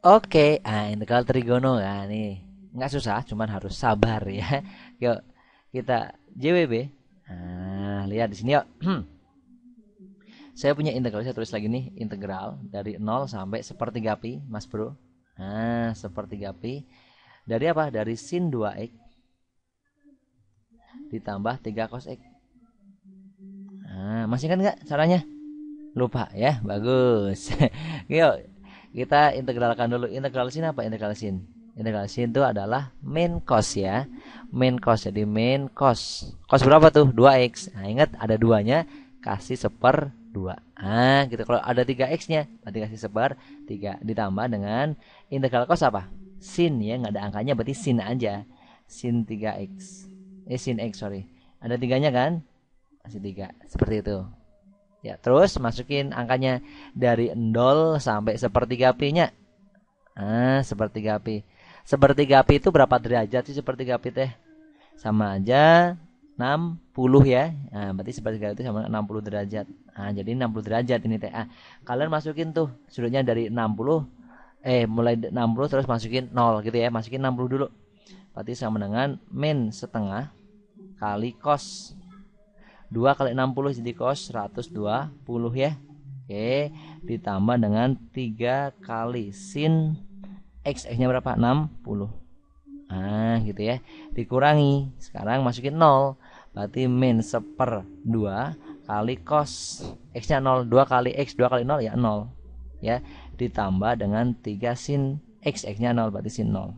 Oke, okay. nah, integral trigono ya ah, nih. Nggak susah, cuman harus sabar ya. Yuk, kita JWB. Nah, lihat di sini yuk. saya punya integral, saya tulis lagi nih integral dari 0 sampai sepertiga pi, Mas Bro. Nah, sepertiga pi dari apa? Dari sin 2x ditambah 3 cos x. Nah, masih kan nggak caranya? Lupa ya, bagus. Yuk, kita integralkan dulu integral sin apa integral sin integral sin itu adalah main cos ya main cos jadi main cos cos berapa tuh 2x nah ingat ada duanya kasih seper 2 ah gitu kalau ada 3x nya berarti kasih seper 3 ditambah dengan integral cos apa sin ya nggak ada angkanya berarti sin aja sin 3x eh sin x sorry ada tiganya kan kasih tiga seperti itu Ya, terus masukin angkanya dari 0 sampai sepertiga P-nya. Ah, sepertiga P. Sepertiga P itu berapa derajat sih sepertiga P teh? Sama aja 60 ya. Nah, berarti sepertiga itu sama 60 derajat. Nah, jadi 60 derajat ini teh. Ah, kalian masukin tuh sudutnya dari 60 eh mulai 60 terus masukin 0 gitu ya. Masukin 60 dulu. Berarti sama dengan min setengah kali cos 2 kali 60 jadi cos 120 ya. Oke, ditambah dengan 3 kali sin x x-nya berapa? 60. Ah, gitu ya. Dikurangi. Sekarang masukin 0. Berarti min 1/2 kali cos x-nya 0, 2 kali x, 2 kali 0 ya 0. Ya, ditambah dengan 3 sin x x-nya 0 berarti sin 0.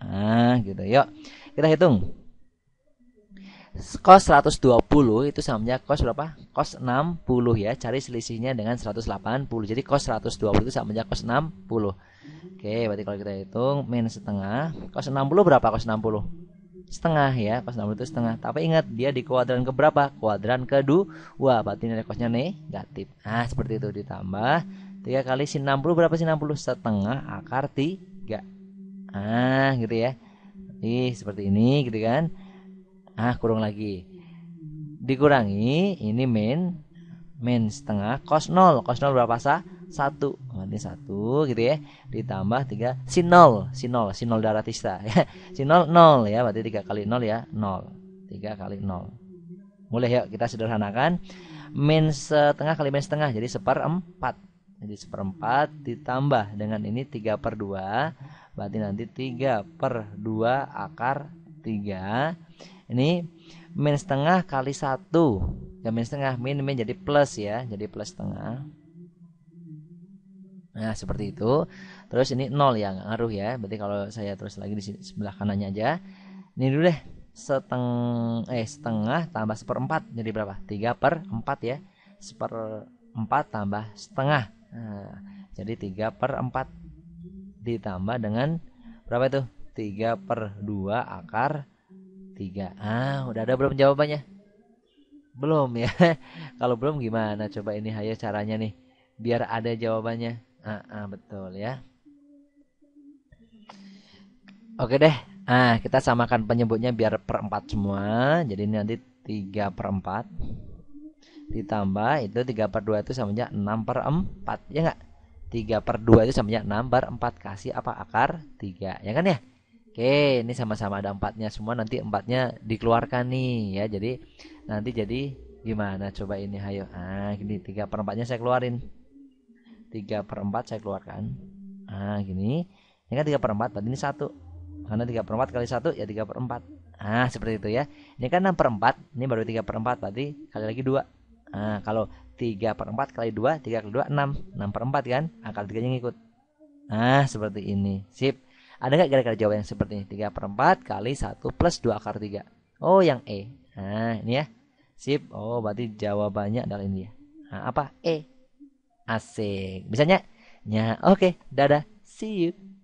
Ah, gitu. Yuk, kita hitung. Kos 120 itu samanya kos berapa? Kos 60 ya. Cari selisihnya dengan 180. Jadi kos 120 itu samanya kos 60. Oke, berarti kalau kita hitung min setengah. Kos 60 berapa kos 60? setengah ya kos 60 itu setengah tapi ingat dia di kuadran keberapa kuadran kedua berarti nilai kosnya negatif nah seperti itu ditambah tiga kali sin 60 berapa sin 60 setengah akar 3 ah gitu ya Ih, seperti ini gitu kan ah kurung lagi dikurangi ini min min setengah cos 0 cos 0 berapa sah 1 berarti 1 gitu ya ditambah 3 sin 0 sin 0 sin 0 daratista ya sin 0 0 ya berarti 3 kali 0 ya 0 3 kali 0 mulai yuk kita sederhanakan min setengah kali min setengah jadi seperempat jadi seperempat ditambah dengan ini 3 per 2 berarti nanti 3 per 2 akar 3 ini min setengah kali satu ya min setengah min min jadi plus ya jadi plus setengah nah seperti itu terus ini nol ya nggak ngaruh ya berarti kalau saya terus lagi di sebelah kanannya aja ini dulu deh seteng eh setengah tambah seperempat jadi berapa tiga per empat ya seperempat tambah setengah nah, jadi tiga per empat ditambah dengan berapa itu tiga per dua akar tiga ah udah ada belum jawabannya belum ya kalau belum gimana coba ini hayo caranya nih biar ada jawabannya ah, ah betul ya oke deh ah kita samakan penyebutnya biar perempat semua jadi ini nanti tiga perempat ditambah itu 3 per 2 itu sama aja 6 per 4 ya enggak 3 per 2 itu sama 6 per 4 kasih apa akar 3 ya kan ya Oke, ini sama-sama ada empatnya semua. Nanti empatnya dikeluarkan nih ya. Jadi nanti jadi gimana? Coba ini, ayo. Ah, gini tiga perempatnya saya keluarin. Tiga perempat saya keluarkan. Ah, gini. Ini kan tiga perempat, berarti ini satu. Karena tiga perempat kali satu ya tiga perempat. Ah, seperti itu ya. Ini kan enam perempat, ini baru tiga perempat, berarti kali lagi dua. Ah, kalau tiga perempat kali dua, tiga kali dua enam, enam perempat kan? Akal ah, tiganya ngikut. Ah, seperti ini. Sip. Ada nggak kira-kira jawaban yang seperti ini? 3 per 4 kali 1 plus 2 akar 3. Oh, yang E. Nah, ini ya. Sip. Oh, berarti jawabannya adalah ini ya. Nah, apa? E. Asik. Bisanya? Ya, oke. Okay. Dadah. See you.